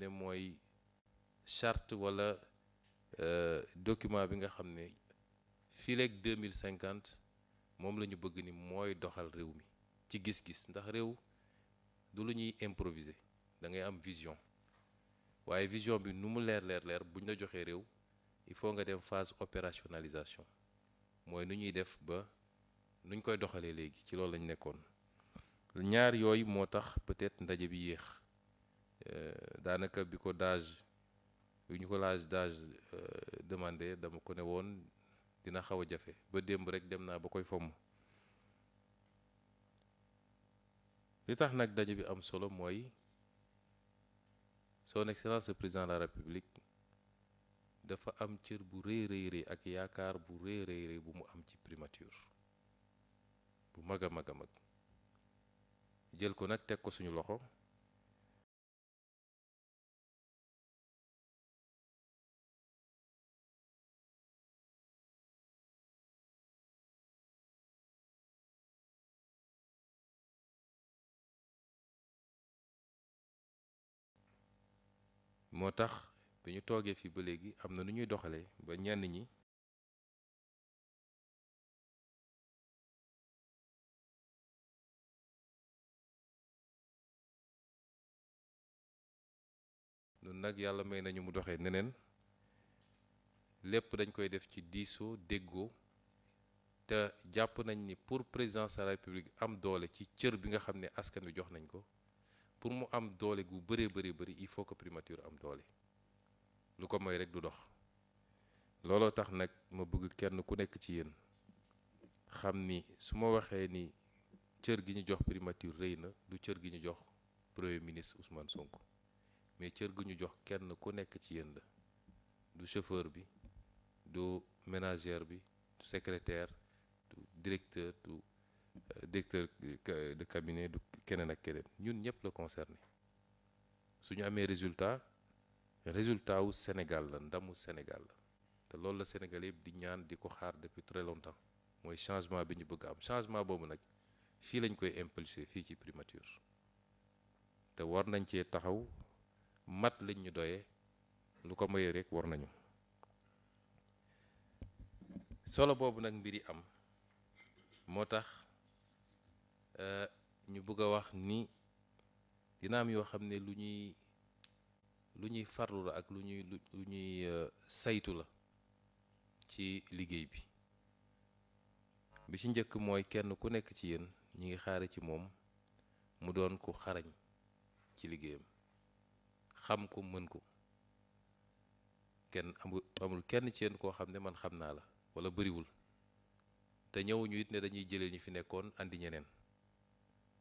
xam moy charte wala euh, document bi nga xamné filek 2050 mom lañu bëgg ni moy doxal réew mi ci gis-gis ndax réew du luñuy improviser da ngay am vision waye vision bi nu mu lèr lèr leer bu ñu la joxee réew il faut nga dem phase opérationnalisation moy nu ñuy def ba nuñ koy doxalé légui ci loolu lañ nekkoon ñaar yoy motax peut-être ndaje bi yeex Euh, daanaka bi ko daaj bi ñu ko laaj daaj euh, demandé dama ko ne woon dina xaw a jafe ba démb rek dem naa ba koy fomm li tax nag daje bi am solo mooy son excellence le président la république dafa am cër bu rëy rëy rëy ak yaakaar bu rëy rëy bu mu am ci primature bu mag a mag a mag jël ko nag teg ko suñu loxo moo tax bi ñu toogee fi ba léegi am na nu ñuy doxalee ba ñenn ñi nun nag yàlla may nañu mu doxee neneen lépp dañ koy def ci diisoo déggoo te jàpp nañ ni pour présidence de république am doole ci cër bi nga xam ne askan wi jox nañ ko pour mu am doole gu bëree bëri bëri il faut que primature am doole lu ko moy rek du dox looloo tax nag ma bëgg kenn ku nekk ci yën xam ni su ma waxee ni cër gi ñu jox primature rëy na du cër gi ñu jox premier ministre Ousmane Sonko mais cër gi ñu jox kenn ku nekk ci yéen la du chauffeur bi du ménagère bi du secrétaire du directeur du euh, directeur de cabinet du keneen ak keneen ñun ñëpp la concerné su ñu amee résultat résultat wu Sénégal la ndamu Sénégal la te loolu la Sénégal yëpp di ñaan di ko xaar depuis très longtemps mooy changement bi ñu bëgg am changement boobu nag fii lañ koy impulsé fii ci primature te war nañ cee taxaw mat lañ ñu doyee lu ko mayee rek war nañu solo boobu nag mbiri am moo tax. Euh, ñu bëgg a wax ni dina am yoo xam ne lu ñuy lu ñuy farlu la ak lu ñuy lu ñuy euh, saytu la ci liggéey bi bi ci njëkk mooy kenn ku nekk ci yéen ñu ngi xaare ci moom mu doon ko xarañ ci liggéeyam xam ko mën ko kenn amul kenn ci yéen koo xam ne man xam naa la wala bariwul te ñëwuñu it ne dañuy jëlee ñu fi nekkoon andi ñeneen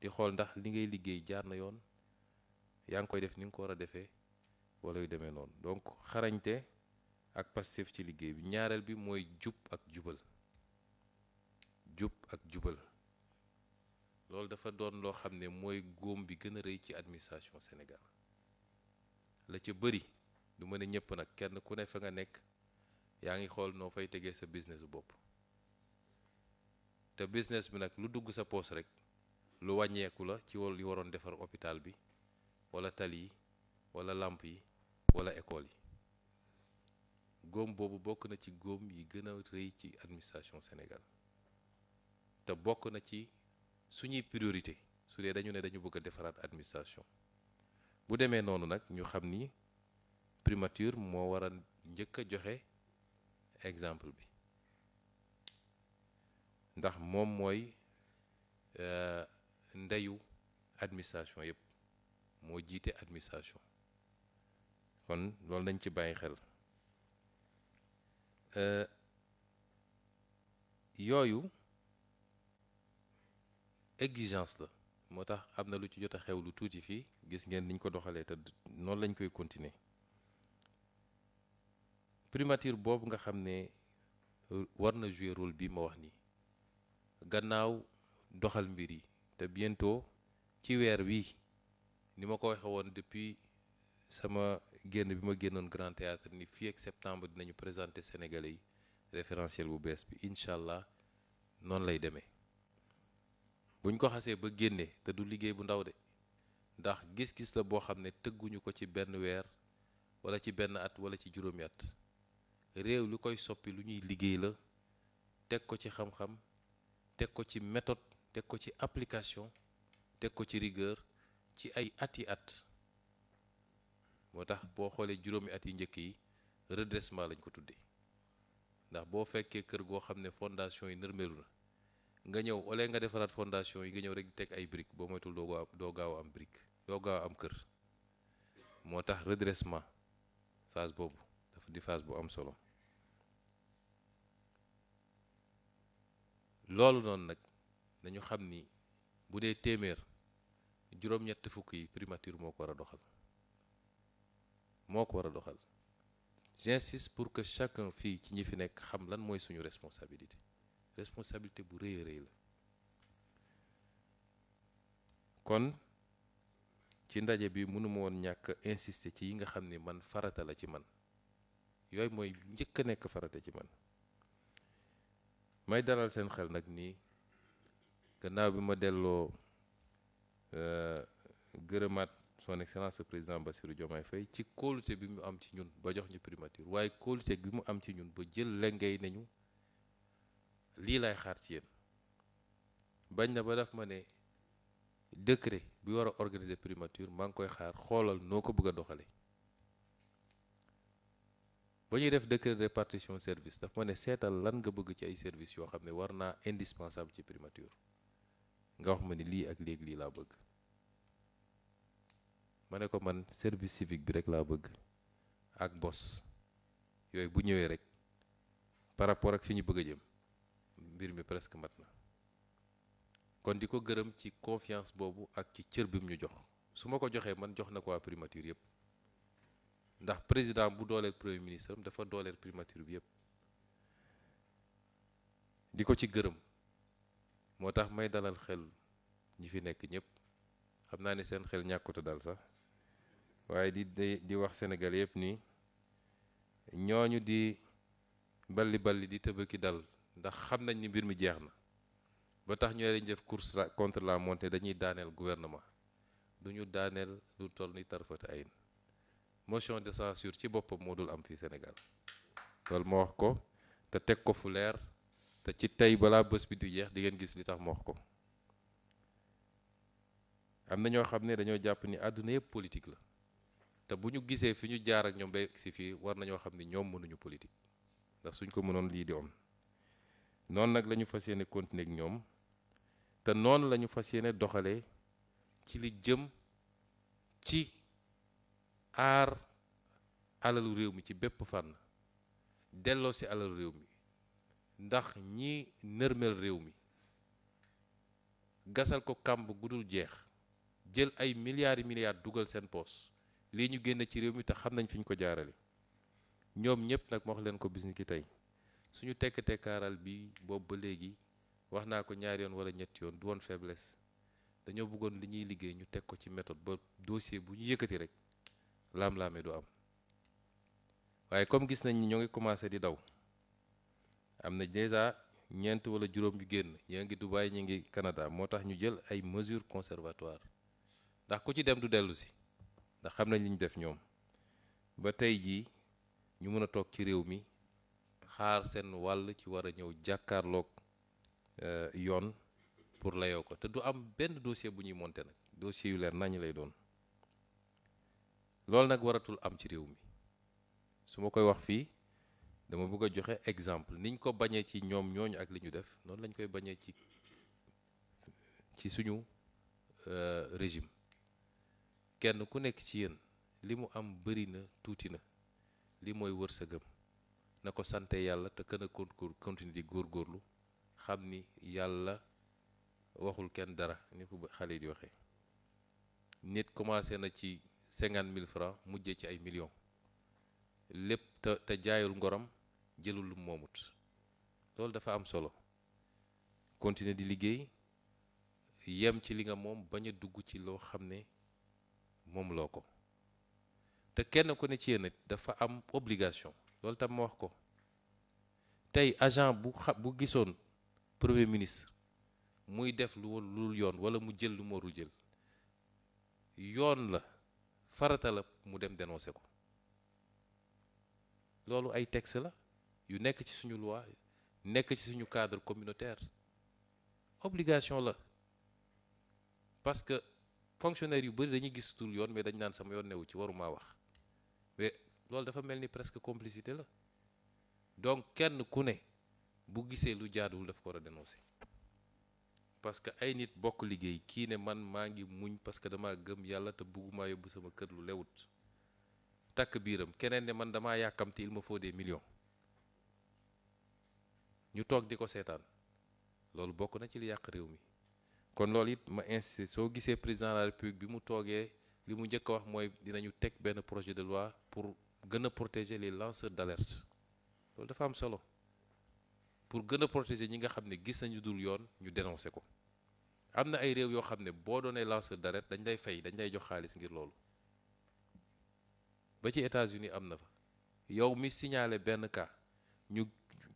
di xool ndax li ngay liggéey jaar na yoon yaa ngi koy def ni nga ko war a defee wala yu demee noonu donc xarañte ak passif ci liggéey bi ñaareel bi mooy jub ak jubal jub ak jubal loolu dafa doon loo xam ne mooy góom bi gën a rëy ci administration senegal la ci bëri du ma ne ñëpp nag kenn ku ne fa nga nekk yaa ngi xool noo fay tegee sa business bopp te business bi nag lu dugg sa poos rek lu wàññeeku la ci wàllu li waroon defar hôpital bi wala tali yi wala làmp yi wala école yi góom boobu bokk na ci góom yi gën a rëy ci administration Sénégal te bokk na ci suñuy priorité su dee dañu ne dañu bëgg a defaraat administration bu demee noonu nag ñu xam ni primature moo war a njëkk a joxe exemple bi ndax moom mooy. Euh, ndeyu administration yep mo jité administration kon lolou dañ ci baye xel euh, yooyu exigence la motax amna lu ci jotta a xew lu tuuti fii gis ngeen niñ ko doxale te non lañ koy continuer primature bobu nga xamné war na jouer rôle bi ma wax ni gannaaw doxal mbir yi te bientôt ci weer wi ni ma ko waxee woon depuis sama génn bima ma Grand Théâtre ni fi ak septembre dinañu présenter Sénégalais référentiel bu bes bi inshallah non lay démé buñ ko xassé ba génnee te du liggéey bu ndaw dé ndax gis-gis la bo xamné tegguñu ko ci benn weer wala ci benn at wala ci juróomi yatt réew lu koy soppi lu ñuy liggéey la teg ko ci xam-xam teg ko ci méthode teg ko ci application teg ko ci rigueur ci ay ati at moo tax boo xoolee juróomi at yi njëkk yi redressement lañ ko tuddee ndax boo fekkee kër goo xam ne fondation yi nërmeelu na nga ñëw ole nga defaraat fondation yi nga ñëw rek teg ay brique boo moytul doo gaaw doo gaaw am brique doo gaaw am kër moo tax redressement phase boobu dafa di phase bu am solo loolu noonu nag dañu xam ni bu dee téeméer juróom-ñett fukk yi primature moo ko war a doxal moo ko doxal j'insiste pour que chacun fii ci ñi fi nekk xam lan mooy suñu responsabilité responsabilité bu rëy la kon ci ndaje bi mënuma woon ñàkk insister ci yi nga xam man farata la ci man yooyu mooy njëkk farata ci man may dalal seen xel nag nii gannaaw bi ma delloo euh, gërëmaat son excellence président Bassirou Diomaye fay ci kóolute bi mu am ci ñun ba jox ñu primature waaye kóolute bi mu am ci ñun ba jël lengay nañu lii laay xaar ci yéen bañ na ba daf ma ne décret bi war a organiser primature maa ngi koy xaar xoolal noo ko bëgg a doxale ba ñuy def décret de répartition service daf ma ne seetal lan nga bëgg ci ay services yoo xam ne war naa indispensable ci primature nga wax ma ni li ak leg li la bëgg mané ko man service civique bi rek la bëgg ak bos yoy bu ñëwé rek par rapport ak fiñu bëgg jëm mbir mi presque matna kon diko ko ci confiance bobu ak ci cër bi mu ñu jox suma ko joxé man jox na ko primature yépp ndax président bu dooleel premier ministre dafa dooleel primature bi yépp di ci gëreum moo tax may dalal xel ñi fi nekk ñëpp xam naa ne seen xel ñàkkuta dal sax waaye di di wax Sénégal yëpp nii ñooñu di balli balli di tëbëki dal ndax xam nañ ni mbir mi jeex na ba tax ñoo leen def course contre la montée dañuy daaneel gouvernement du ñu daaneel lu toll ni tarfata ayin motion de censure ci boppam moo dul am fii Sénégal loolu ma wax ko te teg ko fu leer te ci tey balaa bés bi di jeex di ngeen gis li tax mu ko am na ñoo xam ne dañoo jàpp ni àdduna yëpp politique la te bu ñu gisee fi ñu jaar ak ñoom ba si fii war nañoo xam ni ñoom mënuñu politique ndax suñ ko mënoon lii di om noonu nag lañu fas yéene continuer ñoom te noonu lañu fas yéene doxalee ci li jëm ci aar alalu réew mi ci bépp fànn delloo si alalu réew mi ndax ñi nërmel réew mi gasal ko kàmb gudul jeex jël ay milliards yi dugal seen poos lii ñu génn ci réew mi te xam nañ fi ñu ko jaarale ñoom ñëpp nag ma wax leen ko bis ki tey suñu tekk kaaral bi boobu ba léegi wax naa ko ñaari yoon wala ñetti yoon du woon faiblesse dañoo bëggoon li ñuy liggéey ñu teg ko ci méthode ba dossier bu ñu yëkkati rek laam-laame du am waaye comme gis nañ ni ñoo ngi commencé di daw am na déjà ñeent wala juróom yu génn ñii a ngi Dubaï ñu ngi kanadaa moo tax ñu jël ay mesures conservatoires ndax ku ci dem du dellu si ndax xam nañ li def ñoom ba tey jii ñu mën a toog ci réew mi xaar seen wàll ci war a ñëw jàkkaarloog euh, yoon pour layoo ko te du am benn dossier bu ñuy monter nag dossier yu leer nañu lay doon loolu nag waratul am ci réew mi su ma koy wax fii dama bëgg a joxe exemple niñ ko bañee ci ñoom ñooñu ak li ñu def noonu lañ koy bañee ci ci suñu euh, régime kenn ku nekk ci yéen li mu am bëri na tuuti na li mooy wërsëgam na ko sante yàlla te kën a continue di góorgóorlu xam ni yàlla waxul kenn dara ni ko xale yi di waxee nit commencé na ci cinquante mille francs mujje ci ay millions lépp te te jaayul ngorom jëlul lu moomut loolu dafa am solo continuer di liggéey yem ci li nga moom bañ a dugg ci loo xam ne moom loo ko te kenn ku ne ci yéen dafa am obligation loolu tam ma wax ko tey agent bu xa bu gisoon premier ministre muy def lu lul yoon wala mu jël lu mu warul jël yoon la farata mu dem dénoncer ko loolu ay texte la yu lois, ci suñu loi ci cadre communautaire obligation parce que fonctionnaire yu dañuy mais dañ sama mais dafa presque complicité la donc kenn ku ne bu gisé lu dénoncer parce que ay nit bokk ne man maa ngi muñ parce que dama gëm te sama kër lu ne man il me faut des millions ñu toog di ko seetaan loolu bokk na ci li yàq réew mi kon loolu it ma insisté soo gisee président de la république bi mu toogee li mu njëkk wax mooy dinañu teg benn projet de loi pour gën a protéger les lanceurs d'alerte loolu dafa am solo pour gën a protéger ñi nga xam ne gis nañu dul yoon ñu dénoncé ko am na ay réew yoo xam ne boo doonee lanceur d'alerte dañ lay fay dañ lay jox xaalis ngir loolu ba ci États-Unis am na fa yow mi signalé benn cas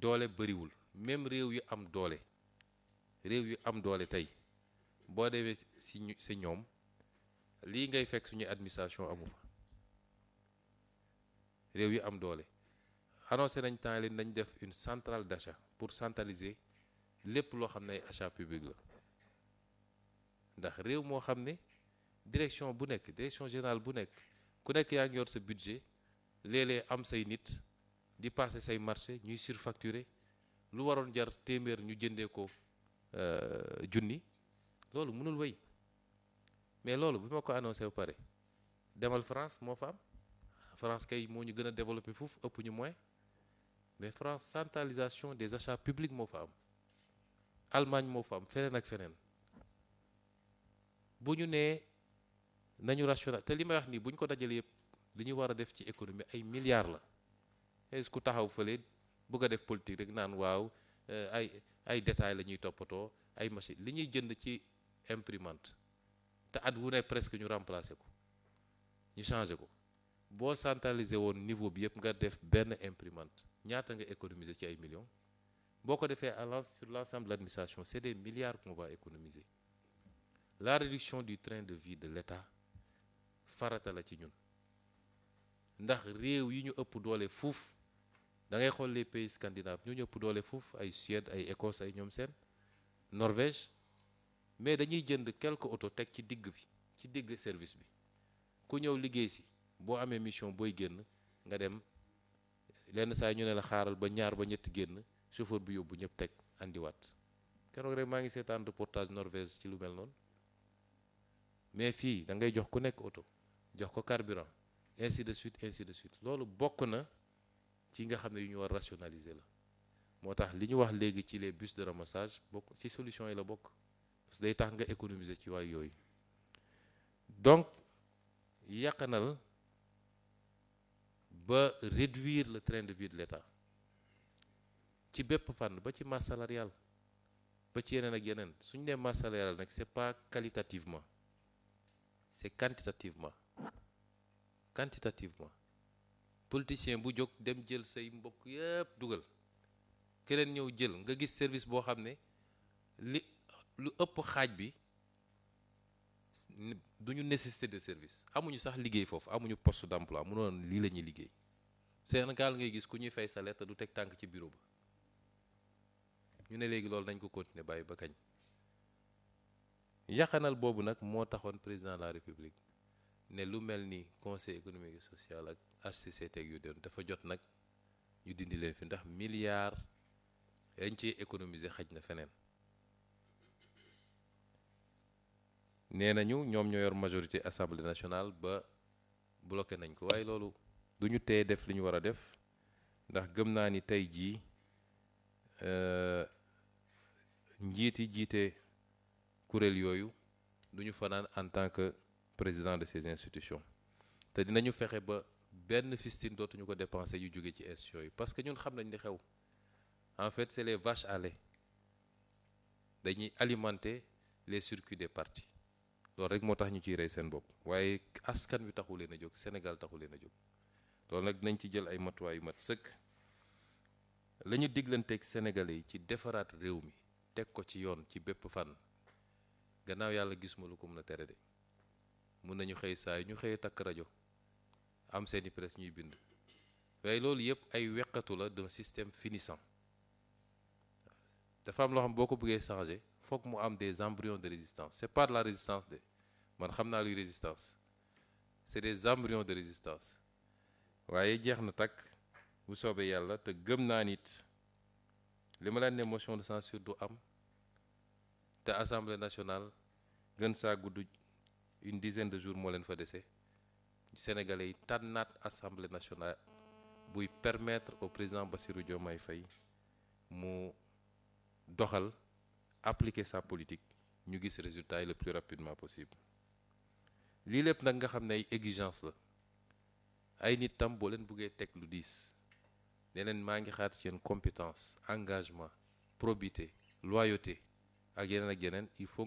doole bëriwul même réew yu am doole réew yu am doole tey boo demee si si ñoom lii ngay fekk suñu administration amu fa réew yu am doole annoncé nañ temps leen nañ def une centrale d'achat pour centraliser lépp loo xam ne ay achat public la ndax réew moo xam ne direction bu nekk direction générale bu nekk ku nekk yaa ngi yor sa budget léeg-léeg am say nit di passé say marché ñuy surfacturé lu waroon jar téeméer ñu jëndee ko euh, junni loolu mënul wéy mais loolu bi ma ko annoncé ba pare demal France mo fam France kay mo ñu gëna développer développé ëpp ñu moins mais France centralisation des achats publics mo fam Allemagne mo fam am ak feneen bu ñu nee nañu rationnel té limay wax ni buñ ko dajalé yépp li ñu wara def ci économie ay milliards la est-ce que fait, taxaw fële bëgg a def politique rek as fait euh, ay ay détails la ñuy toppatoo ay machine li ñuy jënd ci imprimante te at wu ne presque ñu remplacer ko ñu changer ko boo centraliser au niveau bi yëpp nga def benn imprimante ñaata nga économiser ci millions Si tu as fait sur l'ensemble de l'administration c'est des milliards qu'on va économiser la réduction du train de vie de l'État farata la ci ñun ndax réew yi ñu ëpp doole fuuf da ngay xool les pays scandinaves ñu ëpp doole fuuf ay Suède ay Écosse ay ñoom seen Norvège mais dañuy jënd quelques auto teg ci digg bi ci digg service bi ku ñëw liggéey si boo amee mission booy génn nga dem lenn saa ñu ne la xaaral ba ñaar ba ñett génn chauffeur bi yóbbu ñëpp teg andiwaat keroog rek maa ngi seetaan reportage Norvège ci lu mel noonu mais fii da ngay jox ku nekk oto jox ko carburant ainsi de suite ainsi de suite loolu bokuna, na ci nga xam ñu war rationaliser la moo li ñu wax ci les bus de ramassage bok, ci solution yi la bok. parce que day tax nga économiser ci waay yooyu donc yàqanal ba réduire le train de vie de l'État ci bépp fànn ba ci masse salariale ba ci yeneen ak yeneen suñu nee masse salariale nag c'est pas qualitativement c'est quantitativement quantitativement politicien bu jóg dem jël say mbokk yëpp dugal keneen ñëw jël nga gis service boo xam ne li lu ëpp xaaj bi duñu nécessité de service amuñu sax liggéey foofu amuñu post d'emploi mënoon lii la ñuy liggéey Sénégal ngay gis ku ñuy fay sa te du teg tànk ci bureau ba ñu ne léegi loolu nañ ko continuer bàyyi ba kañ yaxanal boobu nag moo taxoon président la république ne lu mel ni conseil économique et social ak HCCT yu doon dafa jot nag ñu dindi leen fi ndax milliards yañ ci économiser xaj na feneen nee nañu ñoom ñoo yor majorité assemblée nationale ba bloqué nañ ko waaye loolu du ñu teye def li ñu war a def ndax gëm naa ni tey jii euh, njiiti jiite kuréel yooyu du ñu fanaan en tant que président de ces institutions. nous devons faire une fistine d'autres nous dépenser de SIO. Parce que nous savons que c'est les vaches à lait. Nous devons les circuits des partis. C'est ce que nous devons faire. choses. nous devons faire des choses, Nous des choses. Nous devons faire des choses. Nous devons faire des choses. Nous devons faire des choses. Nous devons Sénégalais des choses. Nous réunions, qui des choses. Nous qui défendent des choses. Nous devons faire des choses mën nañu xëy saa ñu xëy takk rajo am seeni presse ñuy bind waaye loolu yëpp ay weqatu la d'un système finissant dafa am loo xam boo ko bëggee changer foog mu am des embryons de résistance c'est pas de la résistance de man xam naa luy résistance c'est des embryons de résistance waaye jeex na takk bu soobee yàlla te gëm naa nit li ma leen ne motion de censure du am te assemblée nationale gën saa gudd une dizaine de jours je suis fa Sénégalais Tanat assemblée nationale pour permettre au président Bassirou Diomaye Faye appliquer sa politique ñu gis résultat le plus rapidement possible Ce que nag nga c'est ay exigence une ay nit tam boo leen buggee teg lu compétence engagement probité loyauté il faut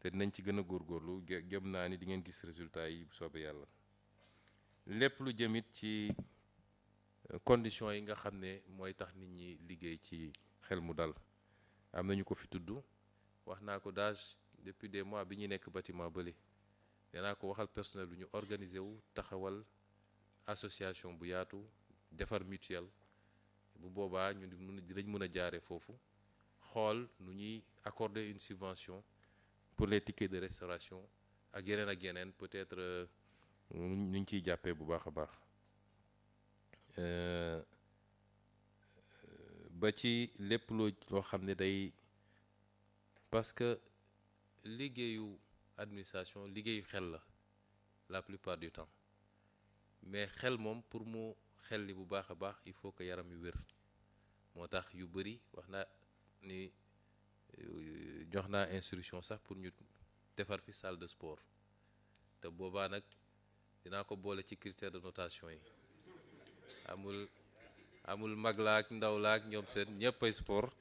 te dinañ ci gën a góorgóorlu gëm naa ni di ngeen gis résultat yi bu soobee yàlla lépp lu jëmit ci euh, conditions yi nga xam ne mooy tax nit ñi liggéey ci xel mu dal am nañu ko fi tudd wax naa ko dage depuis de mois bi ñu nekk bâtiment bële danaa ko waxal personnel lu ñu organiser wu taxawal association bu yaatu defar mutuelle bu boobaa ñu mën dinañ mën a jaare foofu xool nu ñuy accorder une subvention pour les tickets de restauration ak yeneen ak yeneen peut-être nous euh, ngi ciy jàppee bu baax a baax euh, euh, ba ci lépp loo day parce que liggéeyu administration liggéeyu xel la la plupart du temps mais xel mom pour mo xel li bu baax baax il faut que yaram yu wér moo yu bëri waxna ni euh, jox instruction sax pour ñu défar fi salle de sport té boba nak dina ko bolé ci critère de notation yi amul amul maglak, laak ndaw laak ñoom seen sport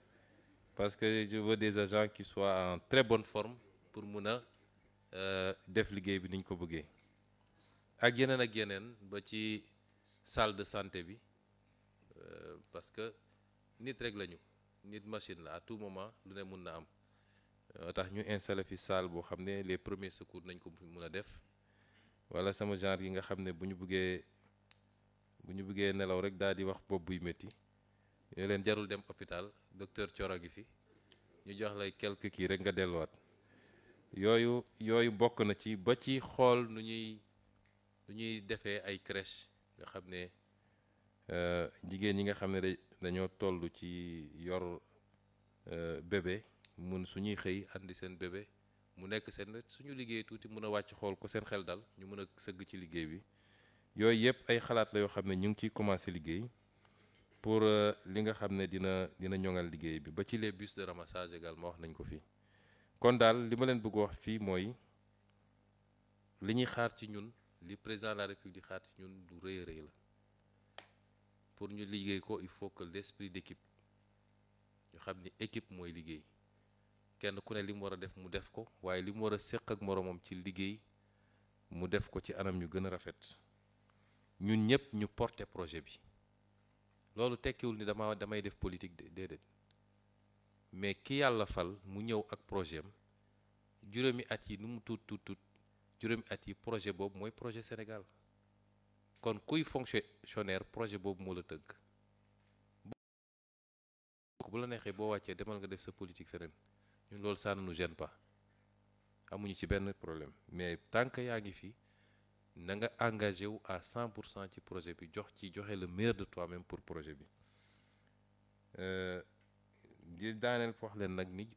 parce que je veux des agents qui soient en très bonne forme pour mëna euh def liggéey bi ni ñu ko ak yeneen ak yeneen ba ci salle de santé bi euh, parce que nit rek lañu nit machine la à tout moment lu ne mun na am euh, tax ñu installé fi salle boo xam ne les premiers secours nañ ko mun a def wala sama genre yi nga xam ne bu ñu buggee bu ñu buggee nelaw rek daal di wax bopp buy métti ñu leen jarul dem hôpital docteur Thioro gi fi ñu jox lay quelque kii rek nga delluwaat yooyu yooyu bokk na ci ba ci xool nu ñuy nu ñuy defee ay crèche nga xam ne Euh, jigéen ñi nga xam ne dañoo tollu ci yor euh, bébé mun suñuy xëy andi seen bébé mu nekk seen suñu liggéey tuuti mun a wàcc xool ko seen xel dal ñu mën a sëgg ci liggéey bi yooyu yëpp ay xalaat la yoo xam ne ñu ngi ciy commencé liggéey pour euh, li nga xam ne dina dina ñoŋal liggéey bi ba ci les bus de ramassage également wax nañ ko fii kon daal li ma leen bëgg wax fii mooy li ñuy xaar ci ñun li président de la république xaar ci ñun du rëy rëy la pour ñu liggéey ko il faut que l'esprit d'équipe ñu xam ni équipe mooy liggéey kenn ku ne li mu war a def mu def ko waaye li mu war a séq ak moroomam ci liggéey mu def ko ci anam ñu gën a rafet ñun ñëpp ñu porter projet bi loolu tekkiwul ni dama damay def politique déedéet mais ki yàlla fal mu ñëw ak projet am juróomi at yi nu mu tuut tuut tuut juróomi at yi projet boobu mooy projet Sénégal kon kuy fonctionnaire projet boobu moo la tënk. bu la neexee boo wàccee demal nga def sa politique feneen ñun loolu ça ne nous gêne pas amuñu ci benn problème mais tant que yaa ngi fi na nga engagé wu à 100 pour cent ci projet bi jox ci joxe le meilleur de toi-même pour projet bi euh, di daaneel wax leen nag ni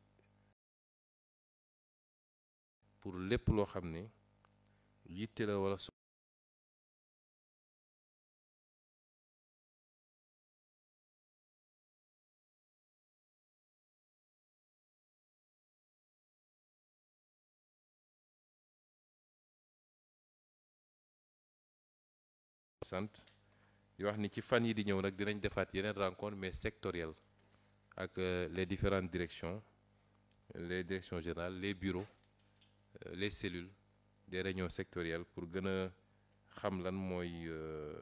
pour lépp loo xam ne yitte la wala. Il y wax ni ci fan yi di ñëw nak dinañ defaat yeneen rencontre mais ak euh, les différentes directions les directions générales les bureaux euh, les cellules des réunions sectorielles pour que nous xam lan moy euh,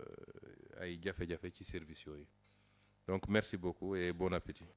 ay jafé jafé ci service donc merci beaucoup et bon appétit